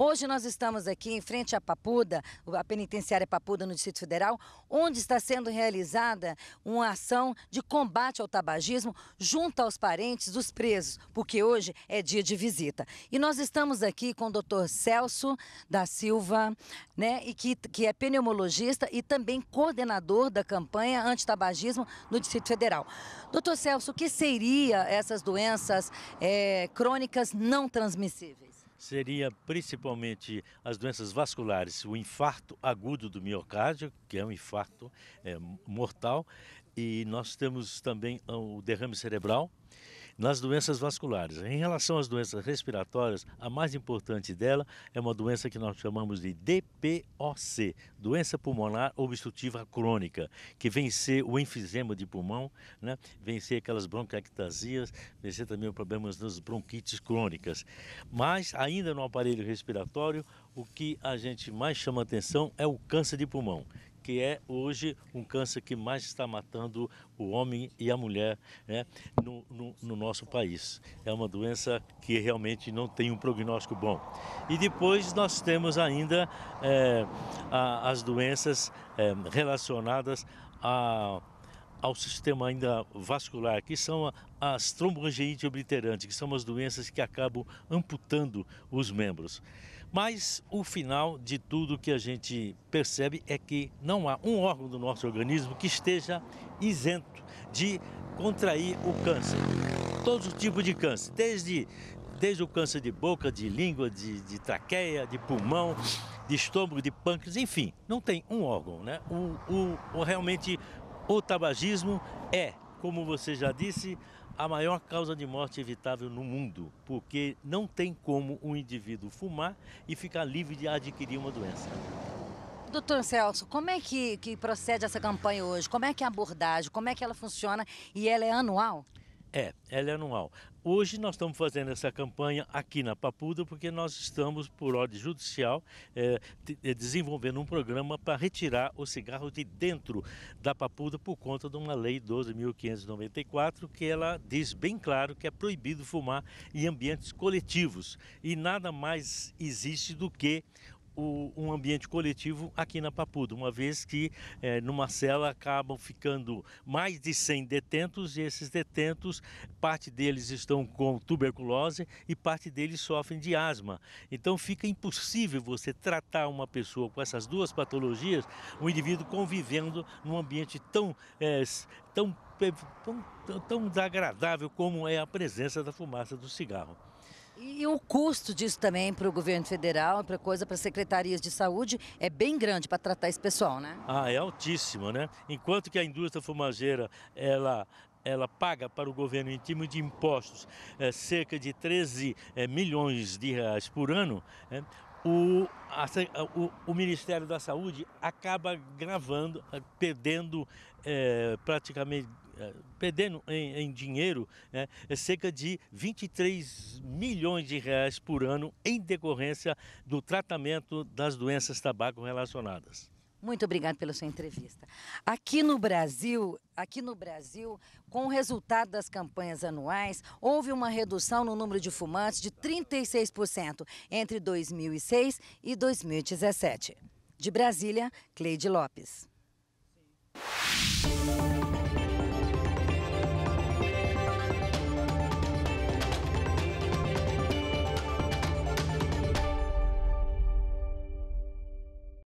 Hoje nós estamos aqui em frente à Papuda, a penitenciária Papuda no Distrito Federal, onde está sendo realizada uma ação de combate ao tabagismo junto aos parentes dos presos, porque hoje é dia de visita. E nós estamos aqui com o doutor Celso da Silva, né, e que, que é pneumologista e também coordenador da campanha anti-tabagismo no Distrito Federal. Doutor Celso, o que seria essas doenças é, crônicas não transmissíveis? seria principalmente as doenças vasculares, o infarto agudo do miocárdio, que é um infarto é, mortal, e nós temos também o derrame cerebral nas doenças vasculares. Em relação às doenças respiratórias, a mais importante dela é uma doença que nós chamamos de DPOC, doença pulmonar obstrutiva crônica, que vem ser o enfisema de pulmão, né? vem ser aquelas bronquiectasias, vem ser também problemas das bronquites crônicas. Mas ainda no aparelho respiratório, o que a gente mais chama atenção é o câncer de pulmão, que é hoje um câncer que mais está matando o homem e a mulher né, no, no, no nosso país. É uma doença que realmente não tem um prognóstico bom. E depois nós temos ainda é, a, as doenças é, relacionadas a ao sistema ainda vascular, que são as trombogenites obliterantes, que são as doenças que acabam amputando os membros. Mas o final de tudo que a gente percebe é que não há um órgão do nosso organismo que esteja isento de contrair o câncer. Todo tipo de câncer, desde, desde o câncer de boca, de língua, de, de traqueia, de pulmão, de estômago, de pâncreas, enfim, não tem um órgão, né? O, o, o realmente o tabagismo é, como você já disse, a maior causa de morte evitável no mundo, porque não tem como um indivíduo fumar e ficar livre de adquirir uma doença. Doutor Celso, como é que, que procede essa campanha hoje? Como é que é a abordagem? Como é que ela funciona? E ela é anual? É, ela é anual. Hoje nós estamos fazendo essa campanha aqui na Papuda porque nós estamos, por ordem judicial, é, desenvolvendo um programa para retirar o cigarro de dentro da Papuda por conta de uma lei 12.594 que ela diz bem claro que é proibido fumar em ambientes coletivos e nada mais existe do que o, um ambiente coletivo aqui na Papuda, uma vez que é, numa cela acabam ficando mais de 100 detentos e esses detentos, parte deles estão com tuberculose e parte deles sofrem de asma. Então fica impossível você tratar uma pessoa com essas duas patologias, um indivíduo convivendo num ambiente tão, é, tão, tão, tão desagradável como é a presença da fumaça do cigarro. E o custo disso também para o governo federal, para coisa, para secretarias de saúde, é bem grande para tratar esse pessoal, né? Ah, é altíssimo, né? Enquanto que a indústria fumageira, ela ela paga para o governo em termos de impostos é, cerca de 13 é, eh, milhões de reais por ano, é, o, a, o, o, Ministério da Saúde acaba gravando, eh, perdendo é, praticamente, eh, perdendo em, em dinheiro né, é cerca de 23 milhões de reais por ano em decorrência do tratamento das doenças tabaco relacionadas. Muito obrigado pela sua entrevista. Aqui no Brasil, aqui no Brasil, com o resultado das campanhas anuais, houve uma redução no número de fumantes de 36% entre 2006 e 2017. De Brasília, Cleide Lopes. Sim.